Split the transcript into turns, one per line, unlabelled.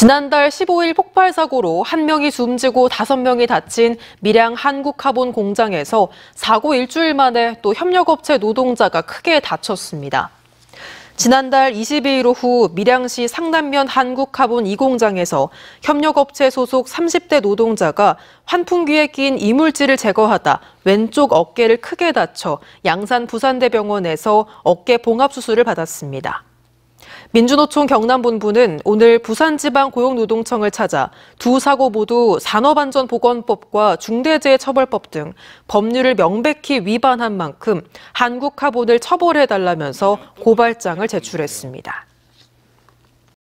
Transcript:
지난달 15일 폭발 사고로 한 명이 숨지고 다섯 명이 다친 밀양 한국카본 공장에서 사고 일주일 만에 또 협력업체 노동자가 크게 다쳤습니다. 지난달 22일 오후 밀양시 상남면 한국카본 2공장에서 협력업체 소속 30대 노동자가 환풍기에 낀 이물질을 제거하다 왼쪽 어깨를 크게 다쳐 양산 부산대병원에서 어깨 봉합 수술을 받았습니다. 민주노총 경남본부는 오늘 부산지방 고용노동청을 찾아 두 사고 모두 산업안전보건법과 중대재해처벌법 등 법률을 명백히 위반한 만큼 한국카본을 처벌해달라면서 고발장을 제출했습니다.